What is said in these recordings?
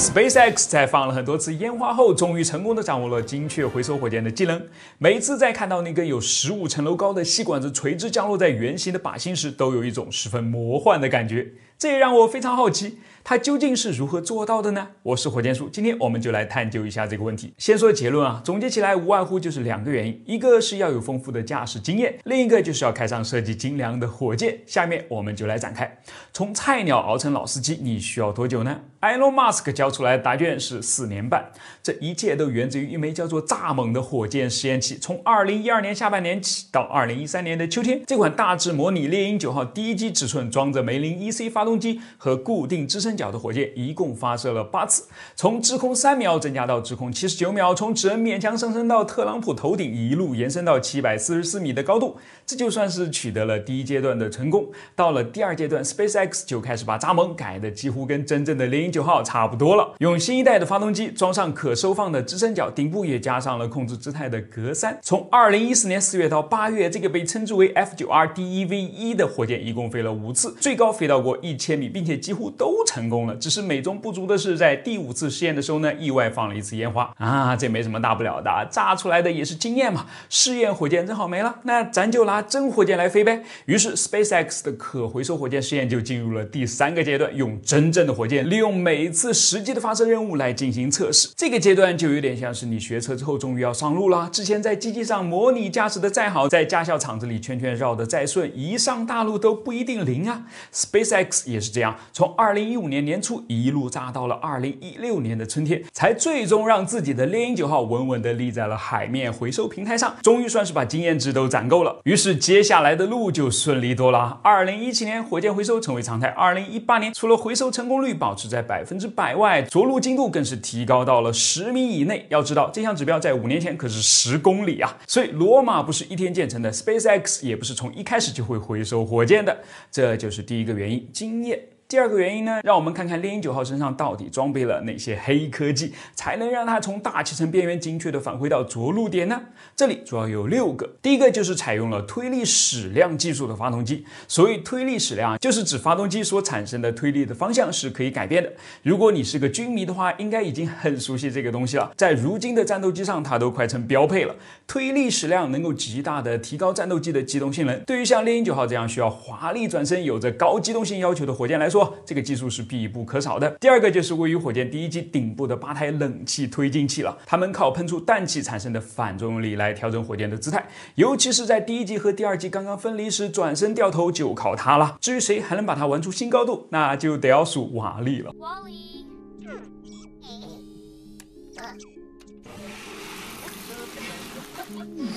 SpaceX 在放了很多次烟花后，终于成功地掌握了精确回收火箭的技能。每次在看到那根有十五层楼高的细管子垂直降落在圆形的靶心时，都有一种十分魔幻的感觉。这也让我非常好奇，他究竟是如何做到的呢？我是火箭叔，今天我们就来探究一下这个问题。先说结论啊，总结起来无外乎就是两个原因：一个是要有丰富的驾驶经验，另一个就是要开上设计精良的火箭。下面我们就来展开，从菜鸟熬成老司机，你需要多久呢？l n Musk 交出来的答卷是四年半。这一切都源自于一枚叫做“蚱蜢”的火箭实验器。从2012年下半年起到2013年的秋天，这款大致模拟猎鹰9号第一机尺寸、装着梅林 e c 发动动机和固定支撑脚的火箭一共发射了八次，从滞空三秒增加到滞空七十九秒，从只能勉强上升到特朗普头顶，一路延伸到七百四十四米的高度，这就算是取得了第一阶段的成功。到了第二阶段，SpaceX 就开始把蚱蜢改的几乎跟真正的猎鹰九号差不多了，用新一代的发动机，装上可收放的支撑脚，顶部也加上了控制姿态的格栅。从二零一四年四月到八月，这个被称之为 F9RDEV1 的火箭一共飞了五次，最高飞到过一。千米，并且几乎都成功了。只是美中不足的是，在第五次试验的时候呢，意外放了一次烟花啊，这没什么大不了的，炸出来的也是经验嘛。试验火箭正好没了，那咱就拿真火箭来飞呗。于是 SpaceX 的可回收火箭试验就进入了第三个阶段，用真正的火箭，利用每一次实际的发射任务来进行测试。这个阶段就有点像是你学车之后终于要上路了，之前在机器上模拟驾驶的再好，在驾校场子里圈圈绕的再顺，一上大路都不一定灵啊。SpaceX。也是这样，从二零一五年年初一路炸到了二零一六年的春天，才最终让自己的猎鹰九号稳稳地立在了海面回收平台上，终于算是把经验值都攒够了。于是接下来的路就顺利多了。二零一七年，火箭回收成为常态。二零一八年，除了回收成功率保持在百分之百外，着陆精度更是提高到了十米以内。要知道，这项指标在五年前可是十公里啊。所以罗马不是一天建成的，SpaceX 也不是从一开始就会回收火箭的。这就是第一个原因。今 nie 第二个原因呢，让我们看看猎鹰九号身上到底装备了哪些黑科技，才能让它从大气层边缘精确的返回到着陆点呢？这里主要有六个。第一个就是采用了推力矢量技术的发动机。所谓推力矢量啊，就是指发动机所产生的推力的方向是可以改变的。如果你是个军迷的话，应该已经很熟悉这个东西了。在如今的战斗机上，它都快成标配了。推力矢量能够极大的提高战斗机的机动性能。对于像猎鹰九号这样需要华丽转身、有着高机动性要求的火箭来说，这个技术是必不可少的。第二个就是位于火箭第一级顶部的八台冷气推进器了，它们靠喷出氮气产生的反作用力来调整火箭的姿态，尤其是在第一级和第二级刚刚分离时转身掉头就靠它了。至于谁还能把它玩出新高度，那就得要数瓦力了。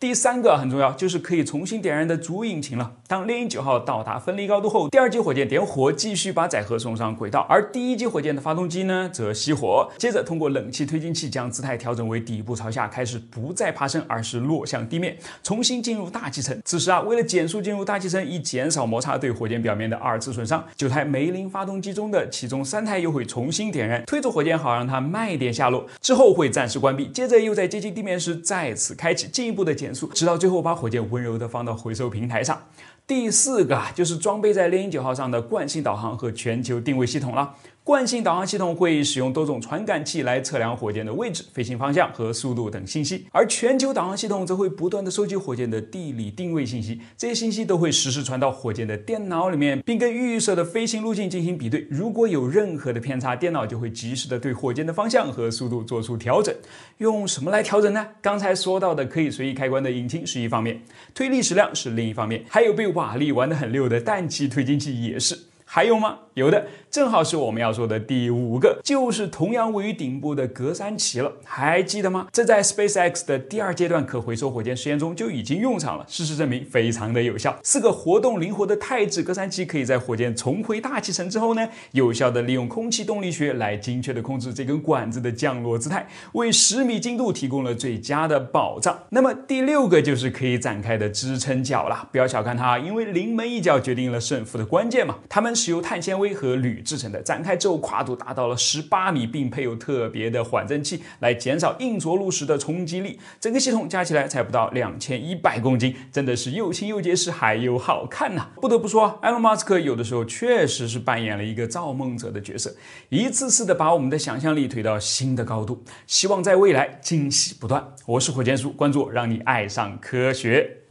第三个很重要，就是可以重新点燃的主引擎了。当猎鹰九号到达分离高度后，第二级火箭点火，继续把载荷送上轨道，而第一级火箭的发动机呢则熄火。接着通过冷气推进器将姿态调整为底部朝下，开始不再爬升，而是落向地面，重新进入大气层。此时啊，为了减速进入大气层，以减少摩擦对火箭表面的二次损伤，九台梅林发动机中的其中三台又会重新点燃，推着火箭好让它慢一点下落。之后会暂时关闭，接着又在接近地面时再次开启，进一步的减。直到最后把火箭温柔地放到回收平台上。第四个就是装备在猎鹰九号上的惯性导航和全球定位系统了。惯性导航系统会使用多种传感器来测量火箭的位置、飞行方向和速度等信息，而全球导航系统则会不断地收集火箭的地理定位信息。这些信息都会实时传到火箭的电脑里面，并跟预设的飞行路径进行比对。如果有任何的偏差，电脑就会及时地对火箭的方向和速度做出调整。用什么来调整呢？刚才说到的可以随意开关的引擎是一方面，推力矢量是另一方面，还有被瓦力玩得很溜的氮气推进器也是。还有吗？有的，正好是我们要说的第五个，就是同样位于顶部的格栅旗了。还记得吗？这在 SpaceX 的第二阶段可回收火箭实验中就已经用上了。事实证明，非常的有效。四个活动灵活的钛制格栅旗，可以在火箭重回大气层之后呢，有效的利用空气动力学来精确的控制这根管子的降落姿态，为十米精度提供了最佳的保障。那么第六个就是可以展开的支撑脚了。不要小看它，因为临门一脚决定了胜负的关键嘛。它们。是由碳纤维和铝制成的，展开之后跨度达到了十八米，并配有特别的缓震器来减少硬着陆时的冲击力。整个系统加起来才不到两千一百公斤，真的是又轻又结实，还又好看呢！不得不说，埃隆·马斯克有的时候确实是扮演了一个造梦者的角色，一次次的把我们的想象力推到新的高度。希望在未来惊喜不断。我是火箭叔，关注我，让你爱上科学。